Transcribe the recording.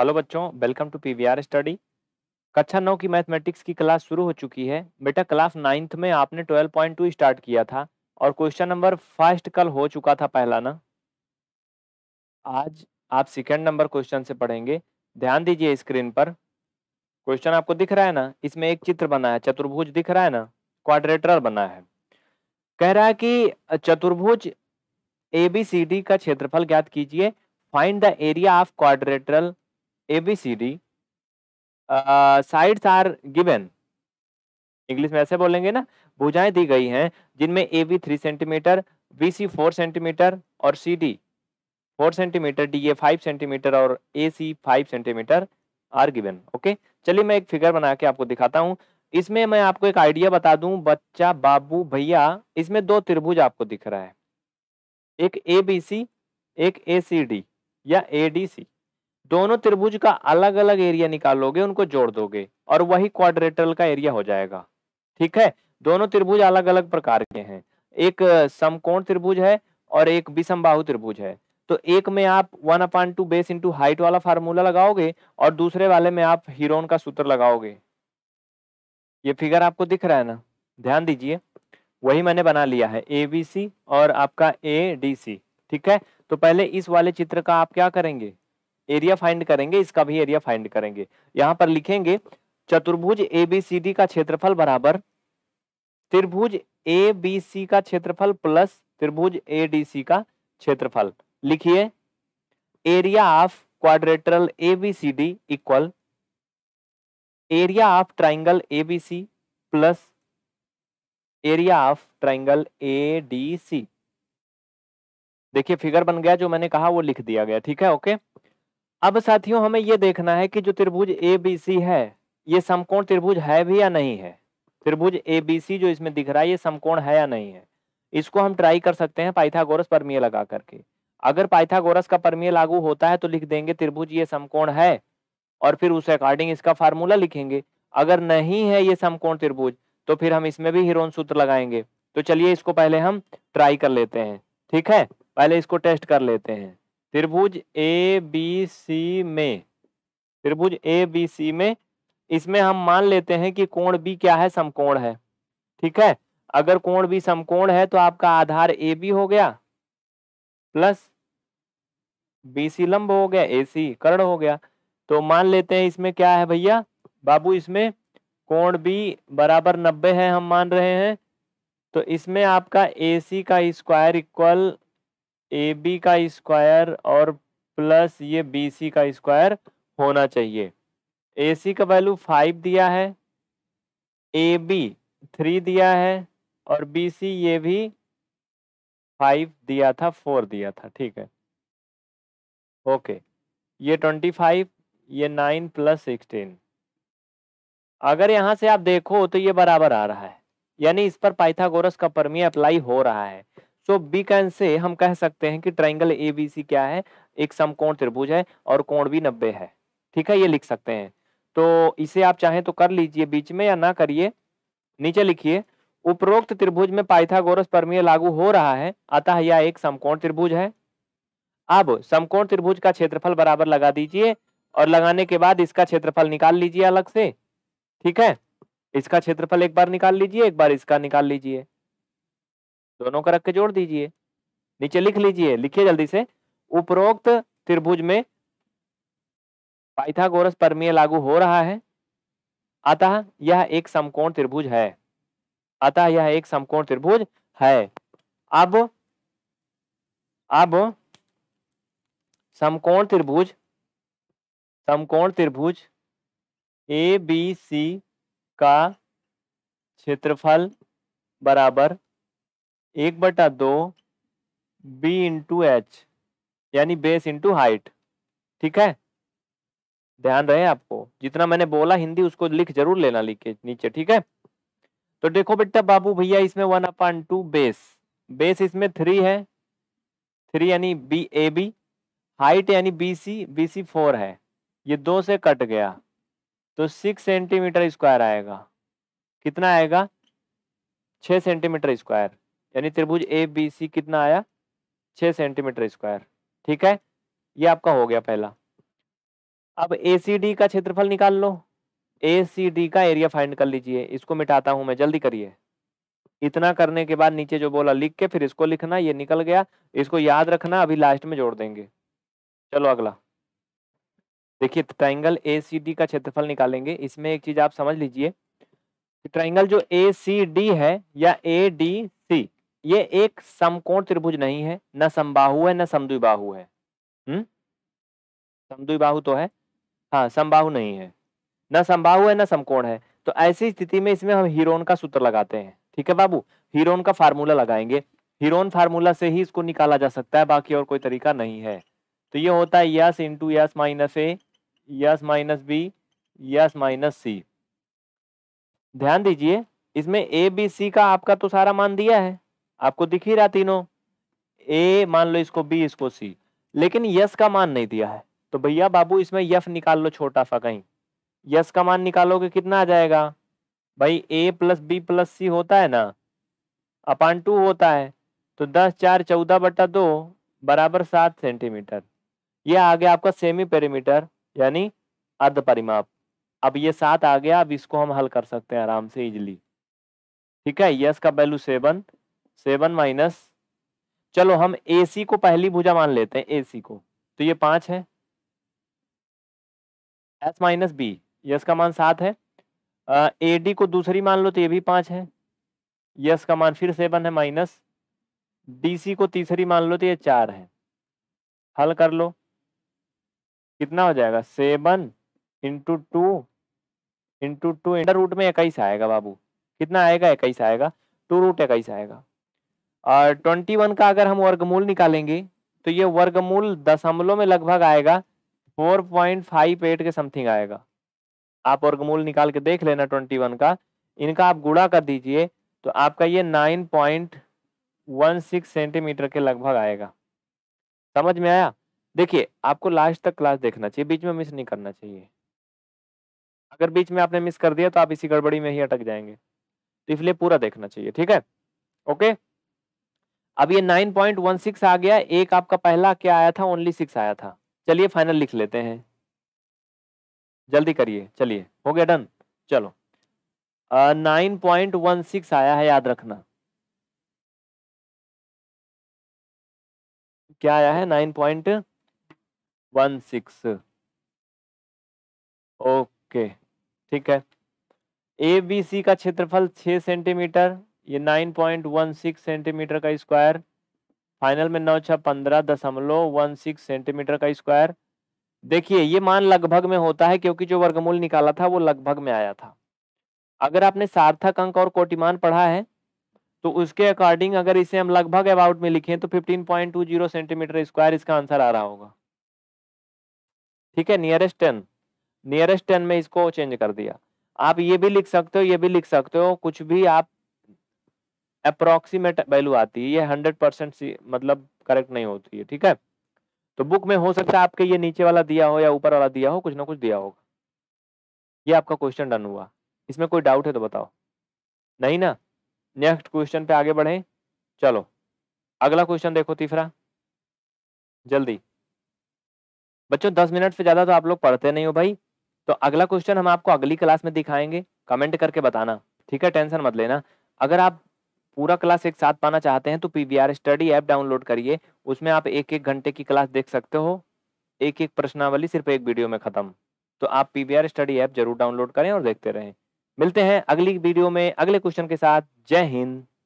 Hello बच्चों welcome to PVR study कक्षा नौ की मैथमेटिक्स की क्लास शुरू हो चुकी है बेटा क्लास नाइन्थ में आपने ट्वेल्व पॉइंट टू स्टार्ट किया था और क्वेश्चन नंबर फर्स्ट कल हो चुका था पहला ना आज आप सेकेंड नंबर क्वेश्चन से पढ़ेंगे ध्यान दीजिए स्क्रीन पर क्वेश्चन आपको दिख रहा है ना इसमें एक चित्र बना है चतुर्भुज दिख रहा है ना क्वाड्रेटर बना है कह रहा है कि चतुर्भुज ए बी सी डी का क्षेत्रफल ज्ञात कीजिए find the area of quadrilateral ABCD, uh, sides are given. English में ऐसे बोलेंगे ना भुजाएं दी गई हैं जिनमें A B three centimetre B C four centimetre और C D four centimetre D A five centimetre और A C five centimetre are given okay चलिए मैं एक फिगर बना के आपको दिखाता हूँ इसमें मैं आपको एक आइडिया बता दूं बच्चा बाबू भैया इसमें दो त्रिभुज आपको दिख रहा है एक ए बी सी एक ए सी डी या ए डी सी दोनों त्रिभुज का अलग अलग एरिया निकालोगे उनको जोड़ दोगे और वही क्वाड्रेटरल का एरिया हो जाएगा ठीक है दोनों त्रिभुज अलग अलग प्रकार के हैं एक समकोण त्रिभुज है और एक विषमबाहु त्रिभुज है तो एक में आप one upon two base into height वाला फार्मूला लगाओगे और दूसरे वाले में आप हीरोन का सूत्र लगाओगे ये फिगर आपको दिख रहा है ना ध्यान दीजिए वही मैंने बना लिया है ए बी सी और आपका ए डी सी ठीक है तो पहले इस वाले चित्र का आप क्या करेंगे एरिया फाइंड करेंगे इसका भी एरिया फाइंड करेंगे यहां पर लिखेंगे चतुर्भुज ए बी सी डी का क्षेत्रफल बराबर त्रिभुज ए बी सी का क्षेत्रफल प्लस त्रिभुज ए डी सी का क्षेत्रफल लिखिए area of quadrilateral A B C D equal area of triangle A B C plus area of triangle A D C देखिए फिगर बन गया जो मैंने कहा वो लिख दिया गया ठीक है ओके okay? अब साथियों हमें ये देखना है कि जो त्रिभुज ए बी सी है ये समकोण त्रिभुज है भी या नहीं है त्रिभुज ए बी सी जो इसमें दिख रहा है ये समकोण है या नहीं है इसको हम ट्राई कर सकते हैं पाइथागोरस परमीय लगा करके अगर पाइथागोरस का परमीय लागू होता है तो लिख देंगे त्रिभुज ये समकोण है और फिर उस अकॉर्डिंग इसका फार्मूला लिखेंगे अगर नहीं है ये समकोण त्रिभुज तो फिर हम इसमें भी हिरोन सूत्र लगाएंगे तो चलिए इसको पहले हम ट्राई कर लेते हैं ठीक है पहले इसको टेस्ट कर लेते हैं त्रिभुज ए बी सी में त्रिभुज ए बी सी में इसमें हम मान लेते हैं कि कोण बी क्या है समकोण है ठीक है अगर कोण बी समकोण है तो आपका आधार ए बी हो गया प्लस बी सी लंब हो गया ए सी कर्ण हो गया तो मान लेते हैं इसमें क्या है भैया बाबू इसमें कोण बी बराबर नब्बे है हम मान रहे हैं तो इसमें आपका ए सी का स्क्वायर इक्वल ए बी का स्क्वायर और प्लस ये बी सी का स्क्वायर होना चाहिए ए सी का वैल्यू फाइव दिया है ए बी थ्री दिया है और बी सी ये भी फाइव दिया था फोर दिया था ठीक है ओके ये ट्वेंटी फाइव ये नाइन प्लस सिक्सटीन अगर यहाँ से आप देखो तो ये बराबर आ रहा है यानी इस पर पाइथागोरस का परमीय अप्लाई हो रहा है सो बी कैन से हम कह सकते हैं कि ट्राइंगल ए बी सी क्या है एक समकोण त्रिभुज है और कोण भी नब्बे है ठीक है ये लिख सकते हैं तो इसे आप चाहें तो कर लीजिए बीच में या ना करिए नीचे लिखिए उपरोक्त त्रिभुज में पाइथागोरस प्रमेय लागू हो रहा है अतः यह एक समकोण त्रिभुज है अब समकोण त्रिभुज का क्षेत्रफल बराबर लगा दीजिए और लगाने के बाद इसका क्षेत्रफल निकाल लीजिए अलग से ठीक है इसका क्षेत्रफल एक बार निकाल लीजिए एक बार इसका निकाल लीजिए दोनों का रख के जोड़ दीजिए नीचे लिख लीजिए लिखिए जल्दी से उपरोक्त त्रिभुज में पाइथागोरस परमीय लागू हो रहा है अतः यह एक समकोण त्रिभुज है अतः यह एक समकोण त्रिभुज है अब अब समकोण त्रिभुज समकोण त्रिभुज ए बी सी का क्षेत्रफल बराबर एक बटा दो बी इंटू एच यानी बेस इंटू हाइट ठीक है ध्यान रहे आपको जितना मैंने बोला हिंदी उसको लिख जरूर लेना लिखे नीचे ठीक है तो देखो बेटा बाबू भैया इसमें one upon two base base इसमें थ्री है थ्री यानी बी ए बी हाइट यानी B C B C four है ये दो से कट गया तो सिक्स सेंटीमीटर स्क्वायर आएगा कितना आएगा छ सेंटीमीटर स्क्वायर यानी त्रिभुज ए बी सी कितना आया छ सेंटीमीटर स्क्वायर ठीक है ये आपका हो गया पहला अब ए सी डी का क्षेत्रफल निकाल लो ए सी डी का एरिया फाइंड कर लीजिए इसको मिटाता हूं मैं जल्दी करिए इतना करने के बाद नीचे जो बोला लिख के फिर इसको लिखना ये निकल गया इसको याद रखना अभी लास्ट में जोड़ देंगे चलो अगला देखिए ट्राइंगल ए सी डी का क्षेत्रफल निकालेंगे इसमें एक चीज़ आप समझ लीजिए ट्राइंगल जो ए सी डी है या ए डी ये एक समकोण त्रिभुज नहीं है न समबाहु है न समद्विबाहु है हम्म समद्विबाहु तो है हाँ समबाहु नहीं है न समबाहु है न समकोण है तो ऐसी स्थिति में इसमें हम हीरोन का सूत्र लगाते हैं ठीक है बाबू हीरोन का फार्मूला लगाएंगे हीरोन फार्मूला से ही इसको निकाला जा सकता है बाकी और कोई तरीका नहीं है तो ये होता है s into s minus a s minus b s minus c ध्यान दीजिए इसमें ए बी सी का आपका तो सारा मान दिया है आपको दिख ही रहा तीनों ए मान लो इसको बी इसको सी लेकिन यस का मान नहीं दिया है तो भैया बाबू इसमें यफ निकाल लो छोटा सा कहीं यस का मान निकालोगे कितना आ जाएगा भाई a plus b plus c होता है ना अपान टू होता है तो दस चार चौदह बटा दो बराबर सात सेंटीमीटर यह आ गया आपका सेमी पेरीमीटर यानी अर्ध परिमाप अब ये सात आ गया अब इसको हम हल कर सकते हैं आराम से इजली ठीक है यस का वैल्यू सेवन सेवन माइनस चलो हम ए सी को पहली भुजा मान लेते हैं ए सी को तो ये पांच है एस माइनस बी यस का मान सात है ए डी को दूसरी मान लो तो ये भी पांच है यस का मान फिर सेवन है माइनस डी सी को तीसरी मान लो तो ये चार है हल कर लो कितना हो जाएगा seven into two into two into root में इक्कीस आएगा बाबू कितना आएगा इक्कीस आएगा टू रूट इक्कीस आएगा और ट्वेंटी वन का अगर हम वर्गमूल निकालेंगे तो ये वर्गमूल दशमलव में लगभग आएगा फोर पॉइंट फाइव एट के समथिंग आएगा आप वर्गमूल निकाल के देख लेना ट्वेंटी वन का इनका आप गुड़ा कर दीजिए तो आपका ये nine point one six centimetre के लगभग आएगा समझ में आया देखिए आपको लास्ट तक क्लास देखना चाहिए बीच में मिस नहीं करना चाहिए अगर बीच में आपने मिस कर दिया तो आप इसी गड़बड़ी में ही अटक जाएंगे तो इसलिए पूरा देखना चाहिए ठीक है ओके अब ये 9.16 आ गया एक आपका पहला क्या आया था ओनली सिक्स आया था चलिए फाइनल लिख लेते हैं जल्दी करिए चलिए हो गया डन चलो नाइन पॉइंट वन सिक्स आया है याद रखना क्या आया है nine point one six okay ठीक है ए बी सी का क्षेत्रफल छह सेंटीमीटर ये 9.16 सेंटीमीटर का स्क्वायर फाइनल में नौ छः पंद्रह दशमलव वन सिक्स सेंटीमीटर का स्क्वायर देखिए ये मान लगभग में होता है क्योंकि जो वर्गमूल निकाला था वो लगभग में आया था अगर आपने सार्थक अंक और कोटिमान पढ़ा है तो उसके अकॉर्डिंग अगर इसे हम लगभग अबाउट में लिखें तो 15.20 सेंटीमीटर स्क्वायर इसका आंसर आ रहा होगा ठीक है नियरेस्ट टेन नियरेस्ट टेन में इसको चेंज कर दिया आप ये भी लिख सकते हो ये भी लिख सकते हो कुछ भी आप अप्रोक्सीमेट वैल्यू आती है ये हंड्रेड परसेंट मतलब करेक्ट नहीं होती है ठीक है तो बुक में हो सकता है आपके ये नीचे वाला दिया हो या ऊपर वाला दिया हो कुछ ना कुछ दिया होगा ये आपका क्वेश्चन डन हुआ इसमें कोई डाउट है तो बताओ नहीं ना नेक्स्ट क्वेश्चन पे आगे बढ़े चलो अगला क्वेश्चन देखो तीसरा जल्दी बच्चों दस मिनट से ज़्यादा तो आप लोग पढ़ते नहीं हो भाई तो अगला क्वेश्चन हम आपको अगली क्लास में दिखाएंगे कमेंट करके बताना ठीक है टेंशन मत लेना अगर आप पूरा क्लास एक साथ पाना चाहते हैं तो P V R study app download करिए उसमें आप एक एक घंटे की क्लास देख सकते हो एक एक प्रश्नावली सिर्फ एक वीडियो में ख़त्म तो आप P V R study app जरूर डाउनलोड करें और देखते रहें मिलते हैं अगली वीडियो में अगले क्वेश्चन के साथ जय हिंद